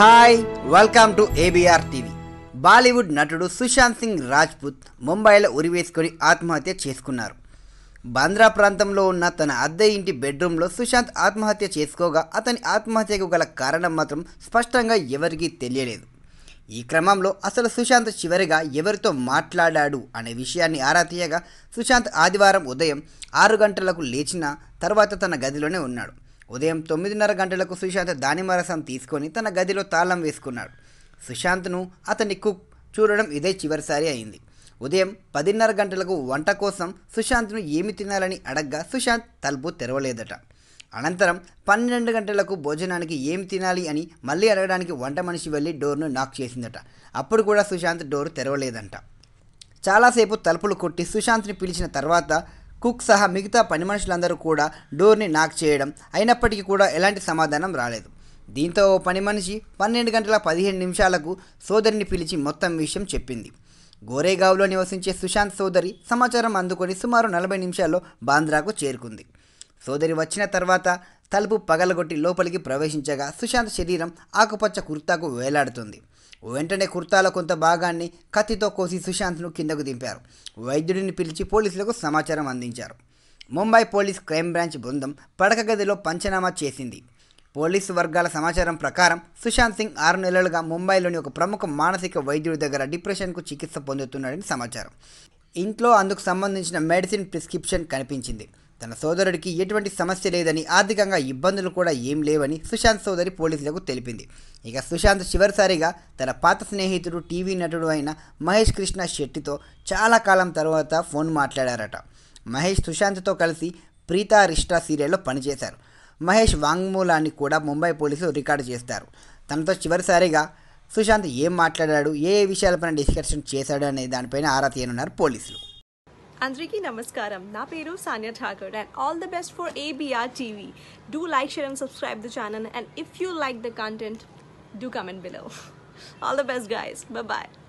hi welcome to ABR TV Bollywood నటుడు సుశాంత్ సింగ్ రాజ్పుత్ ముంబైలో ఉరివేసుకొని ఆత్మహత్య చేసుకున్నారు బంద్రా ప్రాంతంలో ఉన్న తన అద్దె ఇంటి బెడ్రూమ్లో సుశాంత్ ఆత్మహత్య చేసుకోగా అతని ఆత్మహత్యకు గల కారణం మాత్రం స్పష్టంగా ఎవరికీ తెలియలేదు ఈ క్రమంలో అసలు సుశాంత్ చివరిగా ఎవరితో మాట్లాడాడు అనే విషయాన్ని ఆరా తీయగా సుశాంత్ ఆదివారం ఉదయం ఆరు గంటలకు లేచిన తర్వాత తన గదిలోనే ఉన్నాడు ఉదయం తొమ్మిదిన్నర గంటలకు సుశాంత్ దానిమ్మ రసం తీసుకొని తన గదిలో తాళం వేసుకున్నాడు సుశాంత్ను అతని కుక్ చూడడం ఇదే చివరిసారి అయింది ఉదయం పదిన్నర గంటలకు వంట కోసం సుశాంత్ను ఏమి తినాలని అడగ్గా సుశాంత్ తలుపు తెరవలేదట అనంతరం పన్నెండు గంటలకు భోజనానికి ఏమి తినాలి అని మళ్ళీ అడగడానికి వంట మనిషి వెళ్ళి డోర్ను నాక్ చేసిందట అప్పుడు కూడా సుశాంత్ డోర్ తెరవలేదంట చాలాసేపు తలుపులు కొట్టి సుశాంత్ని పిలిచిన తర్వాత కుక్ సహా మిగతా పని మనుషులందరూ కూడా డోర్ని నాక్ చేయడం అయినప్పటికీ కూడా ఎలాంటి సమాధానం రాలేదు దీంతో ఓ పని మనిషి పన్నెండు గంటల పదిహేను నిమిషాలకు సోదరిని పిలిచి మొత్తం విషయం చెప్పింది గోరేగావ్లో నివసించే సుశాంత్ సోదరి సమాచారం అందుకొని సుమారు నలభై నిమిషాల్లో బాంద్రాకు చేరుకుంది సోదరి వచ్చిన తర్వాత తలుపు పగలగొట్టి లోపలికి ప్రవేశించగా సుశాంత్ శరీరం ఆకుపచ్చ కుర్తాకు వేలాడుతుంది వెంటనే కుర్తాల కొంత భాగాన్ని కత్తితో కోసి సుశాంత్ను కిందకు దింపారు వైద్యుడిని పిలిచి పోలీసులకు సమాచారం అందించారు ముంబై పోలీస్ క్రైమ్ బ్రాంచ్ బృందం పడక గదిలో పంచనామా చేసింది పోలీసు వర్గాల సమాచారం ప్రకారం సుశాంత్ సింగ్ ఆరు నెలలుగా ముంబైలోని ఒక ప్రముఖ మానసిక వైద్యుడి దగ్గర డిప్రెషన్కు చికిత్స పొందుతున్నాడని సమాచారం ఇంట్లో అందుకు సంబంధించిన మెడిసిన్ ప్రిస్క్రిప్షన్ కనిపించింది తన సోదరుడికి ఎటువంటి సమస్య లేదని ఆర్థికంగా ఇబ్బందులు కూడా ఏం లేవని సుశాంత్ సోదరి పోలీసులకు తెలిపింది ఇక సుశాంత్ చివరిసారిగా తన పాత స్నేహితుడు టీవీ నటుడు అయిన మహేష్ కృష్ణ శెట్టితో చాలా కాలం తర్వాత ఫోన్ మాట్లాడారట మహేష్ సుశాంత్తో కలిసి ప్రీతా రిష్టా సీరియల్లో పనిచేశారు మహేష్ వాంగ్మూలాన్ని కూడా ముంబై పోలీసులు రికార్డు చేస్తారు తనతో చివరిసారిగా సుశాంత్ ఏం మాట్లాడాడు ఏ విషయాలపైన డిస్కషన్ చేశాడు అనే దానిపైన ఆరా తీయనున్నారు పోలీసులు अंदर की नमस्कार ना पेर Sania Thakur and all the best for ABR TV do like share and subscribe the channel and if you like the content do comment below all the best guys bye bye